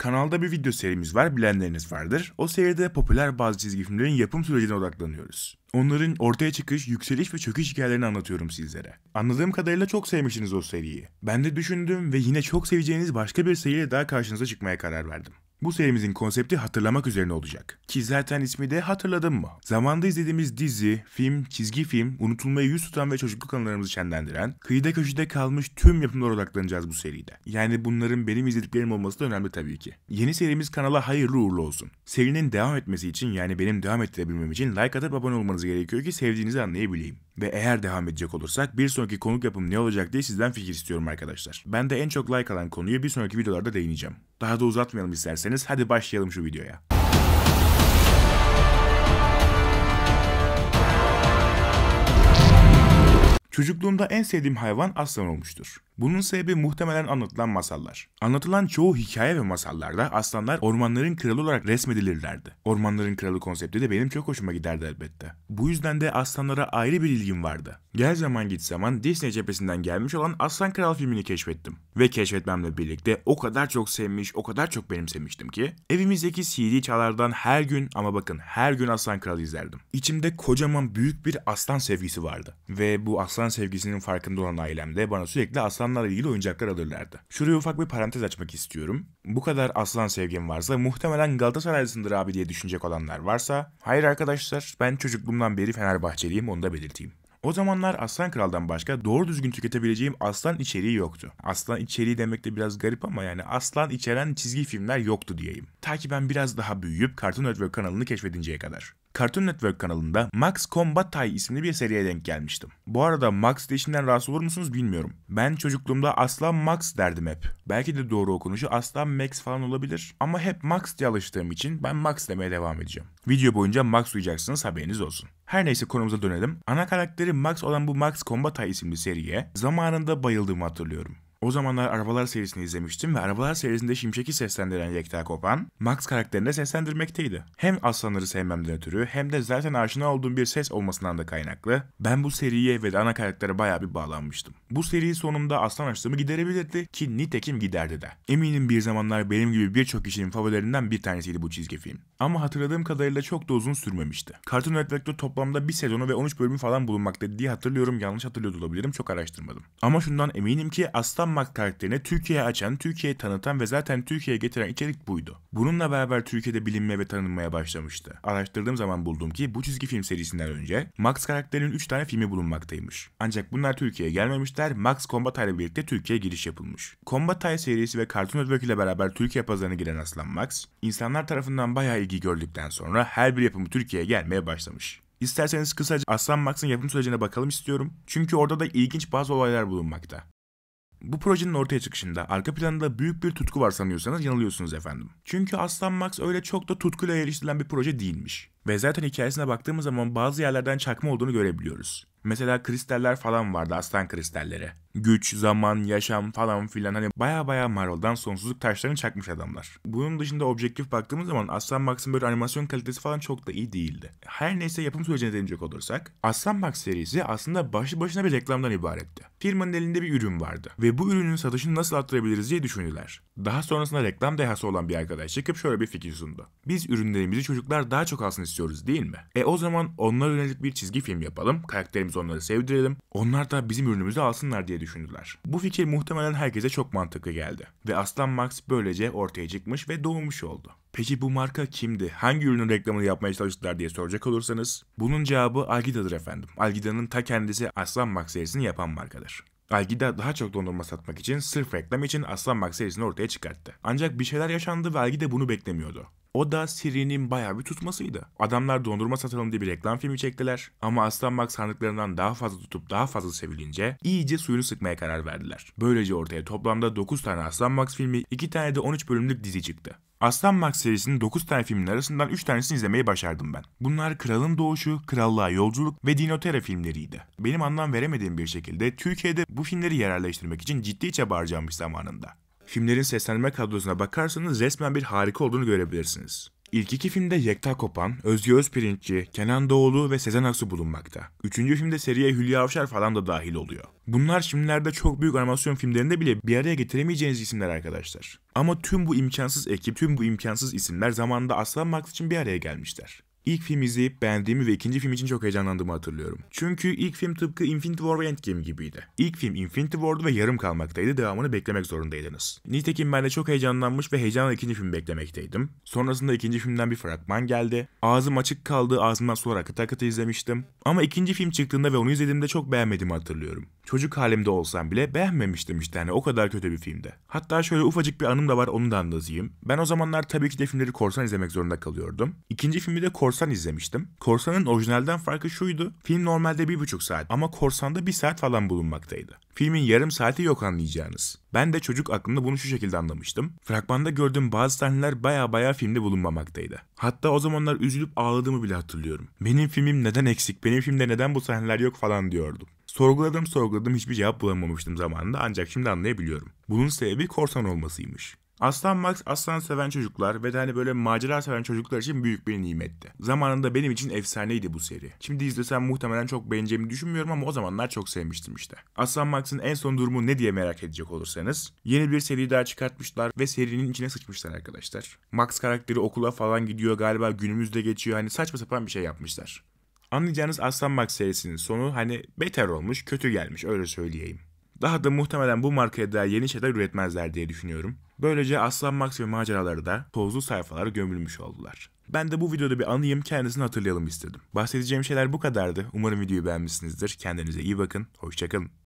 Kanalda bir video serimiz var, bilenleriniz vardır. O seride popüler bazı çizgi filmlerin yapım sürecine odaklanıyoruz. Onların ortaya çıkış, yükseliş ve çöküş hikayelerini anlatıyorum sizlere. Anladığım kadarıyla çok sevmişsiniz o seriyi. Ben de düşündüm ve yine çok seveceğiniz başka bir seriyle daha karşınıza çıkmaya karar verdim. Bu serimizin konsepti hatırlamak üzerine olacak. Ki zaten ismi de hatırladım mı? Zamanda izlediğimiz dizi, film, çizgi film, unutulmaya yüz tutan ve çocukluk anılarımızı şenlendiren, kıyıda köşede kalmış tüm yapımlara odaklanacağız bu seride. Yani bunların benim izlediklerim olması da önemli tabii ki. Yeni serimiz kanala hayırlı uğurlu olsun. Serinin devam etmesi için yani benim devam ettirebilmem için like atıp abone olmanızı yapmanız gerekiyor ki sevdiğinizi anlayabileyim. Ve eğer devam edecek olursak bir sonraki konuk yapım ne olacak diye sizden fikir istiyorum arkadaşlar. Ben de en çok like alan konuyu bir sonraki videolarda değineceğim. Daha da uzatmayalım isterseniz hadi başlayalım şu videoya. Çocukluğumda en sevdiğim hayvan aslan olmuştur. Bunun sebebi muhtemelen anlatılan masallar. Anlatılan çoğu hikaye ve masallarda aslanlar ormanların kralı olarak resmedilirlerdi. Ormanların kralı konsepti de benim çok hoşuma giderdi elbette. Bu yüzden de aslanlara ayrı bir ilgim vardı. Gel zaman git zaman Disney cephesinden gelmiş olan Aslan Kral filmini keşfettim. Ve keşfetmemle birlikte o kadar çok sevmiş, o kadar çok benimsemiştim ki evimizdeki CD çalardan her gün ama bakın her gün Aslan Kral izlerdim. İçimde kocaman büyük bir aslan sevgisi vardı. Ve bu aslan sevgisinin farkında olan ailemde bana sürekli aslan hayvanlarla ilgili oyuncaklar alırlardı. Şuraya ufak bir parantez açmak istiyorum. Bu kadar aslan sevgim varsa muhtemelen Galatasaraylısındır abi diye düşünecek olanlar varsa hayır arkadaşlar ben çocukluğumdan beri Fenerbahçeliyim onu da belirteyim. O zamanlar Aslan Kral'dan başka doğru düzgün tüketebileceğim aslan içeriği yoktu. Aslan içeriği demek de biraz garip ama yani aslan içeren çizgi filmler yoktu diyeyim. Ta ki ben biraz daha büyüyüp Cartoon Network kanalını keşfedinceye kadar. Cartoon Network kanalında Max Combatay isimli bir seriye denk gelmiştim. Bu arada Max değişimden rahatsız olur musunuz bilmiyorum. Ben çocukluğumda asla Max derdim hep. Belki de doğru okunuşu Aslan Max falan olabilir. Ama hep Max diye alıştığım için ben Max demeye devam edeceğim. Video boyunca Max duyacaksınız haberiniz olsun. Her neyse konumuza dönelim. Ana karakteri Max olan bu Max Combatay isimli seriye zamanında bayıldığımı hatırlıyorum. O zamanlar Arabalar serisini izlemiştim ve Arabalar serisinde Şimşek'i seslendiren Yekta Kopan, Max karakterini de seslendirmekteydi. Hem Aslanları sevmemden ötürü hem de zaten aşina olduğum bir ses olmasından da kaynaklı ben bu seriye ve ana karaktere baya bir bağlanmıştım. Bu seri sonunda aslan açlığımı giderebilirdi ki nitekim giderdi de. Eminim bir zamanlar benim gibi birçok kişinin favorilerinden bir tanesiydi bu çizgi film. Ama hatırladığım kadarıyla çok da uzun sürmemişti. Cartoon Network'te toplamda bir sezonu ve 13 bölümü falan bulunmakta diye hatırlıyorum. Yanlış hatırlıyor olabilirim. Çok araştırmadım. Ama şundan eminim ki Aslan Mak karakterini Türkiye'ye açan, Türkiye'ye tanıtan ve zaten Türkiye'ye getiren içerik buydu. Bununla beraber Türkiye'de bilinmeye ve tanınmaya başlamıştı. Araştırdığım zaman buldum ki bu çizgi film serisinden önce Max karakterinin 3 tane filmi bulunmaktaymış. Ancak bunlar Türkiye'ye gelmemişti teröristler Max Combatay ile birlikte Türkiye'ye giriş yapılmış. Combatay serisi ve Cartoon Network ile beraber Türkiye pazarına giren Aslan Max, insanlar tarafından bayağı ilgi gördükten sonra her bir yapımı Türkiye'ye gelmeye başlamış. İsterseniz kısaca Aslan Max'ın yapım sürecine bakalım istiyorum. Çünkü orada da ilginç bazı olaylar bulunmakta. Bu projenin ortaya çıkışında arka planında büyük bir tutku var sanıyorsanız yanılıyorsunuz efendim. Çünkü Aslan Max öyle çok da tutkuyla erişilen bir proje değilmiş. Ve zaten hikayesine baktığımız zaman bazı yerlerden çakma olduğunu görebiliyoruz. Mesela kristaller falan vardı aslan kristalleri güç, zaman, yaşam falan filan hani baya baya Marvel'dan sonsuzluk taşlarını çakmış adamlar. Bunun dışında objektif baktığımız zaman Aslan Max'ın böyle animasyon kalitesi falan çok da iyi değildi. Her neyse yapım sürecine değinecek olursak Aslan Max serisi aslında başlı başına bir reklamdan ibaretti. Firmanın elinde bir ürün vardı ve bu ürünün satışını nasıl arttırabiliriz diye düşündüler. Daha sonrasında reklam dehası olan bir arkadaş çıkıp şöyle bir fikir sundu. Biz ürünlerimizi çocuklar daha çok alsın istiyoruz değil mi? E o zaman onlara yönelik bir çizgi film yapalım, karakterimizi onları sevdirelim, onlar da bizim ürünümüzü alsınlar diye düşündüler. Bu fikir muhtemelen herkese çok mantıklı geldi ve Aslan Max böylece ortaya çıkmış ve doğmuş oldu. Peki bu marka kimdi? Hangi ürünün reklamını yapmaya çalıştılar diye soracak olursanız bunun cevabı Algida'dır efendim. Algida'nın ta kendisi Aslan Max serisini yapan markadır. Algida daha çok dondurma satmak için sırf reklam için Aslan Max serisini ortaya çıkarttı. Ancak bir şeyler yaşandı ve Algida bunu beklemiyordu. O da Siri'nin bayağı bir tutmasıydı. Adamlar dondurma satalım diye bir reklam filmi çektiler ama Aslan Max sandıklarından daha fazla tutup daha fazla sevilince iyice suyunu sıkmaya karar verdiler. Böylece ortaya toplamda 9 tane Aslan Max filmi, 2 tane de 13 bölümlük dizi çıktı. Aslan Max serisinin 9 tane filmin arasından 3 tanesini izlemeyi başardım ben. Bunlar Kralın Doğuşu, Krallığa Yolculuk ve Dinotera filmleriydi. Benim anlam veremediğim bir şekilde Türkiye'de bu filmleri yerleştirmek için ciddi çaba harcanmış zamanında filmlerin seslenme kadrosuna bakarsanız resmen bir harika olduğunu görebilirsiniz. İlk iki filmde Yekta Kopan, Özge Özpirinççi, Kenan Doğulu ve Sezen Aksu bulunmakta. Üçüncü filmde seriye Hülya Avşar falan da dahil oluyor. Bunlar şimdilerde çok büyük animasyon filmlerinde bile bir araya getiremeyeceğiniz isimler arkadaşlar. Ama tüm bu imkansız ekip, tüm bu imkansız isimler zamanında Aslan Max için bir araya gelmişler. İlk film izleyip beğendiğimi ve ikinci film için çok heyecanlandığımı hatırlıyorum. Çünkü ilk film tıpkı Infinity War ve Endgame gibiydi. İlk film Infinity War'du ve yarım kalmaktaydı, devamını beklemek zorundaydınız. Nitekim ben de çok heyecanlanmış ve heyecanla ikinci filmi beklemekteydim. Sonrasında ikinci filmden bir fragman geldi. Ağzım açık kaldı, ağzımdan sular akıta akıta izlemiştim. Ama ikinci film çıktığında ve onu izlediğimde çok beğenmediğimi hatırlıyorum. Çocuk halimde olsam bile beğenmemiştim işte hani o kadar kötü bir filmdi. Hatta şöyle ufacık bir anım da var onu da anlatayım. Ben o zamanlar tabii ki de filmleri korsan izlemek zorunda kalıyordum. İkinci filmi de korsan Korsan izlemiştim. Korsan'ın orijinalden farkı şuydu. Film normalde bir buçuk saat ama Korsan'da bir saat falan bulunmaktaydı. Filmin yarım saati yok anlayacağınız. Ben de çocuk aklımda bunu şu şekilde anlamıştım. Fragmanda gördüğüm bazı sahneler baya baya filmde bulunmamaktaydı. Hatta o zamanlar üzülüp ağladığımı bile hatırlıyorum. Benim filmim neden eksik, benim filmde neden bu sahneler yok falan diyordum. Sorguladım sorguladım hiçbir cevap bulamamıştım zamanında ancak şimdi anlayabiliyorum. Bunun sebebi korsan olmasıymış. Aslan Max aslan seven çocuklar ve de hani böyle macera seven çocuklar için büyük bir nimetti. Zamanında benim için efsaneydi bu seri. Şimdi izlesem muhtemelen çok beğeneceğimi düşünmüyorum ama o zamanlar çok sevmiştim işte. Aslan Max'ın en son durumu ne diye merak edecek olursanız yeni bir seri daha çıkartmışlar ve serinin içine sıçmışlar arkadaşlar. Max karakteri okula falan gidiyor galiba günümüzde geçiyor hani saçma sapan bir şey yapmışlar. Anlayacağınız Aslan Max serisinin sonu hani beter olmuş, kötü gelmiş öyle söyleyeyim. Daha da muhtemelen bu markaya daha yeni şeyler üretmezler diye düşünüyorum. Böylece Aslan Max ve maceralarda tozlu sayfalara gömülmüş oldular. Ben de bu videoda bir anayım kendisini hatırlayalım istedim. Bahsedeceğim şeyler bu kadardı. Umarım videoyu beğenmişsinizdir. Kendinize iyi bakın. Hoşçakalın.